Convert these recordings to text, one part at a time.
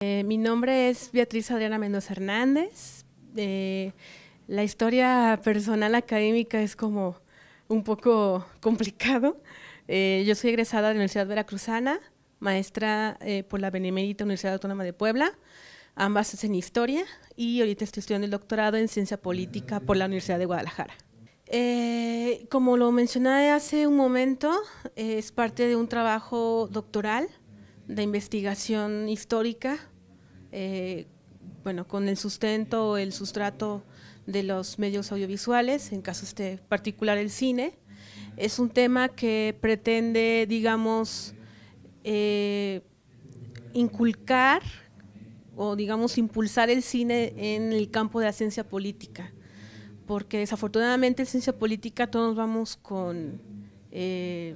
Eh, mi nombre es Beatriz Adriana Mendoza Hernández. Eh, la historia personal académica es como un poco complicado. Eh, yo soy egresada de la Universidad Veracruzana, maestra por la Benemérita Universidad Autónoma de Puebla, ambas en historia y ahorita estoy estudiando el doctorado en ciencia política por la Universidad de Guadalajara. como lo mencioné hace un momento, es parte de un trabajo doctoral de investigación histórica eh, bueno, con el sustento, o el sustrato de los medios audiovisuales, en caso este particular el cine. Es un tema que pretende, digamos, eh, inculcar o, digamos, impulsar el cine en el campo de la ciencia política, porque desafortunadamente en ciencia política todos vamos con... Eh,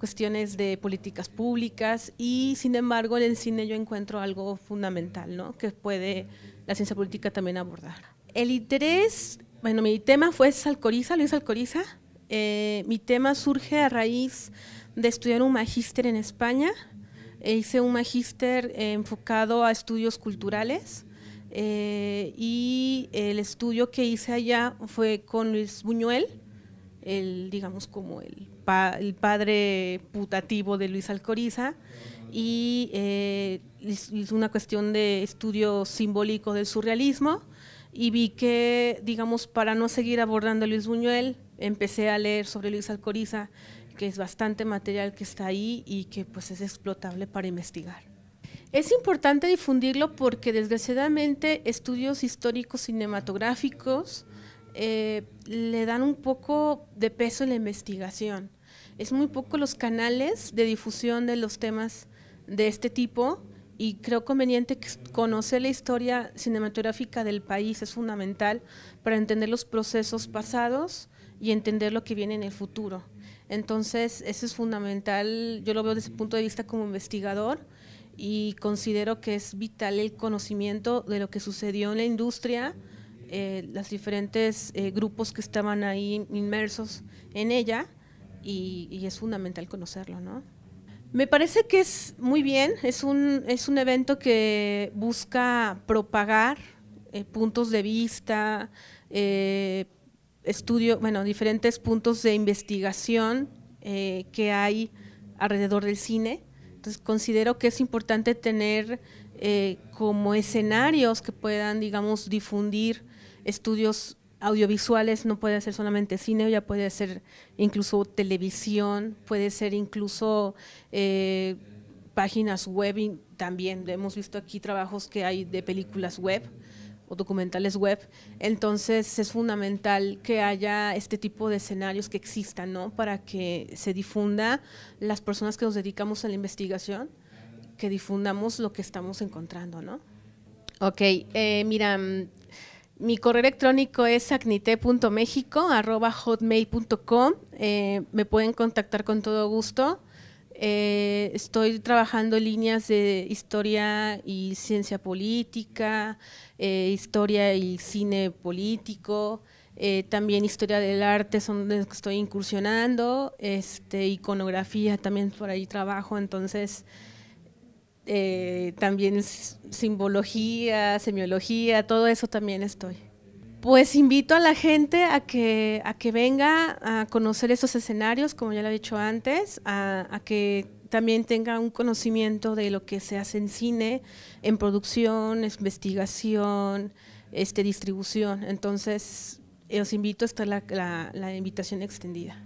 cuestiones de políticas públicas y sin embargo en el cine yo encuentro algo fundamental ¿no? que puede la ciencia política también abordar. El interés, bueno, mi tema fue Salcoriza, Luis Salcoriza, eh, mi tema surge a raíz de estudiar un magíster en España. E hice un magíster enfocado a estudios culturales eh, y el estudio que hice allá fue con Luis Buñuel, el, digamos como el el padre putativo de Luis Alcoriza y es eh, una cuestión de estudio simbólico del surrealismo y vi que, digamos, para no seguir abordando a Luis Buñuel, empecé a leer sobre Luis Alcoriza, que es bastante material que está ahí y que pues es explotable para investigar. Es importante difundirlo porque desgraciadamente estudios históricos cinematográficos eh, le dan un poco de peso en la investigación es muy poco los canales de difusión de los temas de este tipo y creo conveniente que conocer la historia cinematográfica del país, es fundamental para entender los procesos pasados y entender lo que viene en el futuro. Entonces, eso es fundamental, yo lo veo desde el punto de vista como investigador y considero que es vital el conocimiento de lo que sucedió en la industria, eh, los diferentes eh, grupos que estaban ahí inmersos en ella y, es fundamental conocerlo, ¿no? Me parece que es muy bien, es un, es un evento que busca propagar eh, puntos de vista, eh, bueno, diferentes puntos de investigación eh, que hay alrededor del cine. Entonces considero que es importante tener eh, como escenarios que puedan, digamos, difundir estudios audiovisuales, no puede ser solamente cine, ya puede ser incluso televisión, puede ser incluso eh, páginas web también. Hemos visto aquí trabajos que hay de películas web o documentales web. Entonces es fundamental que haya este tipo de escenarios que existan, ¿no? Para que se difunda las personas que nos dedicamos a la investigación, que difundamos lo que estamos encontrando, ¿no? Ok, eh, mira, mi correo electrónico es acnite.mexico.hotmail.com. Eh, me pueden contactar con todo gusto. Eh, estoy trabajando líneas de historia y ciencia política, eh, historia y cine político, eh, también historia del arte, son donde estoy incursionando, este, iconografía también por ahí trabajo, entonces eh, también simbología, semiología, todo eso también estoy. Pues invito a la gente a que, a que venga a conocer esos escenarios, como ya lo he dicho antes, a, que también tenga un conocimiento de lo que se hace en cine, en producción, investigación, este, distribución. Entonces, os invito, está la invitación extendida.